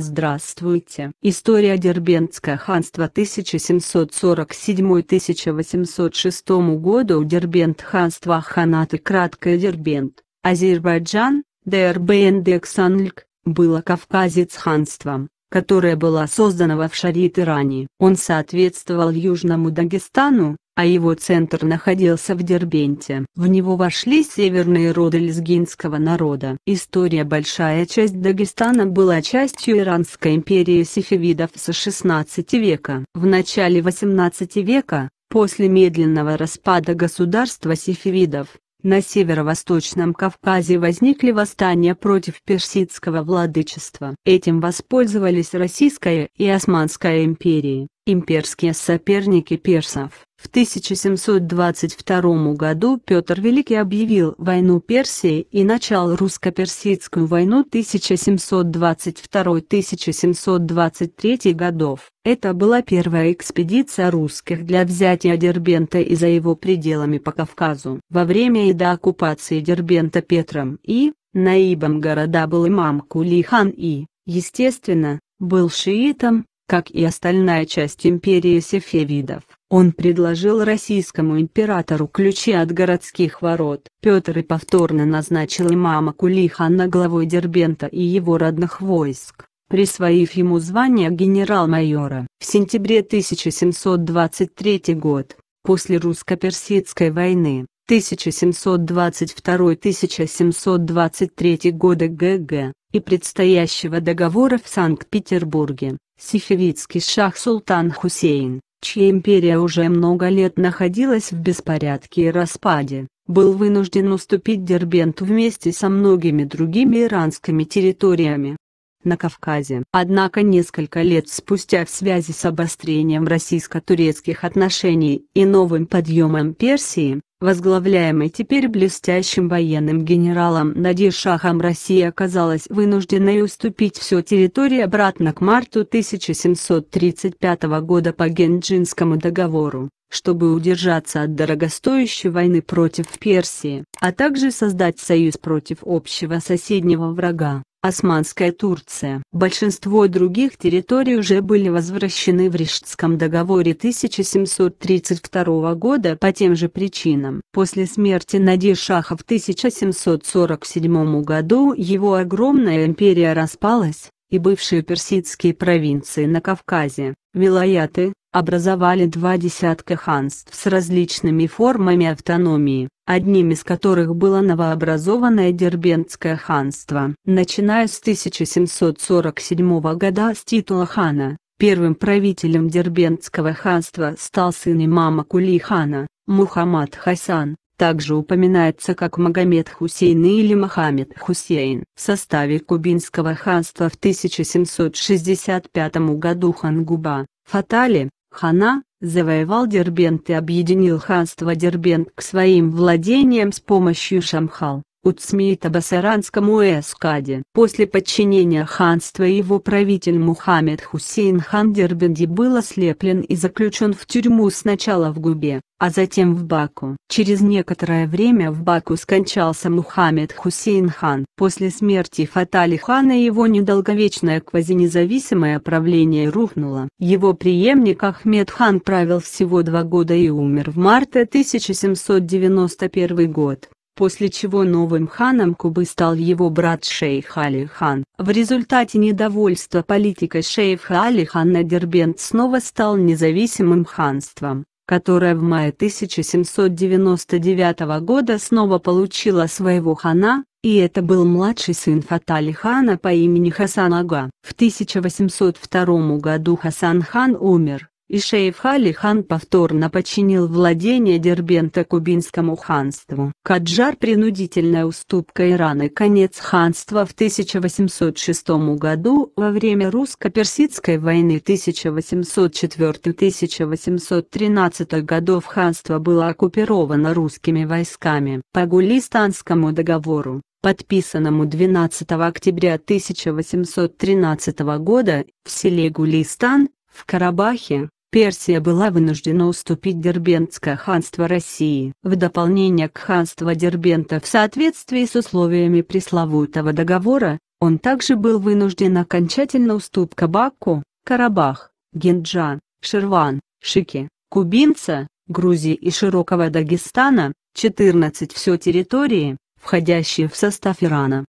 Здравствуйте! История Дербентское ханство 1747-1806 году Дербент ханство Ханаты краткое Дербент, Азербайджан, Дербендексанльк, было кавказец ханством, которая была создана в Авшарит Иране. Он соответствовал Южному Дагестану, а его центр находился в Дербенте. В него вошли северные роды лезгинского народа. История большая часть Дагестана была частью Иранской империи сифевидов со XVI века. В начале XVIII века, после медленного распада государства сифевидов, на северо-восточном Кавказе возникли восстания против персидского владычества. Этим воспользовались Российская и Османская империи, имперские соперники персов. В 1722 году Петр Великий объявил войну Персии и начал русско-персидскую войну 1722-1723 годов. Это была первая экспедиция русских для взятия Дербента и за его пределами по Кавказу. Во время и до оккупации Дербента Петром и наибом города был имам Кулихан и, естественно, был шиитом, как и остальная часть империи сефевидов. Он предложил российскому императору ключи от городских ворот. Петр и повторно назначил имама Кулихана главой Дербента и его родных войск, присвоив ему звание генерал-майора. В сентябре 1723 год, после русско-персидской войны, 1722-1723 годы ГГ, и предстоящего договора в Санкт-Петербурге, сифивитский шах Султан Хусейн, чья империя уже много лет находилась в беспорядке и распаде, был вынужден уступить Дербенту вместе со многими другими иранскими территориями на Кавказе. Однако несколько лет спустя в связи с обострением российско-турецких отношений и новым подъемом Персии, возглавляемой теперь блестящим военным генералом Нади Шахом Россия оказалась вынужденной уступить всю территорию обратно к марту 1735 года по Генджинскому договору, чтобы удержаться от дорогостоящей войны против Персии, а также создать союз против общего соседнего врага. Османская Турция. Большинство других территорий уже были возвращены в Рижском договоре 1732 года по тем же причинам. После смерти Нади Шаха в 1747 году его огромная империя распалась, и бывшие персидские провинции на Кавказе, вилаяты, образовали два десятка ханств с различными формами автономии, одним из которых было новообразованное Дербентское ханство. Начиная с 1747 года с титула хана, первым правителем Дербентского ханства стал сын имама Кули хана, Мухаммад Хасан, также упоминается как Магомед Хусейн или Мохаммед Хусейн. В составе Кубинского ханства в 1765 году Хангуба, Фатали, Хана, завоевал Дербент и объединил ханство Дербент к своим владениям с помощью Шамхал. Уцмита Басаранскому Эскаде. После подчинения ханства его правитель Мухаммед Хусейн Хандербенди был ослеплен и заключен в тюрьму сначала в Губе, а затем в Баку. Через некоторое время в Баку скончался Мухаммед Хусейн хан. После смерти Фатали хана его недолговечное квазинезависимое правление рухнуло. Его преемник Ахмед хан правил всего два года и умер в марте 1791 год после чего новым ханом Кубы стал его брат шейх Али хан. В результате недовольства политикой шейха Али хана Дербент снова стал независимым ханством которое в мае 1799 года снова получило своего хана, и это был младший сын Фатали хана по имени Хасан Ага. В 1802 году Хасан хан умер, и шейф Али хан повторно подчинил владение Дербента кубинскому ханству. Каджар принудительная уступка Ирана и конец ханства в 1806 году во время русско-персидской войны 1804-1813 годов ханство было оккупировано русскими войсками. По Гулистанскому договору, подписанному 12 октября 1813 года в селе Гулистан, в Карабахе, Персия была вынуждена уступить Дербентское ханство России. В дополнение к ханству Дербента в соответствии с условиями пресловутого договора, он также был вынужден окончательно уступка Баку, Карабах, Генджан, Ширван, Шики, Кубинца, Грузии и Широкого Дагестана, 14 все территории, входящие в состав Ирана.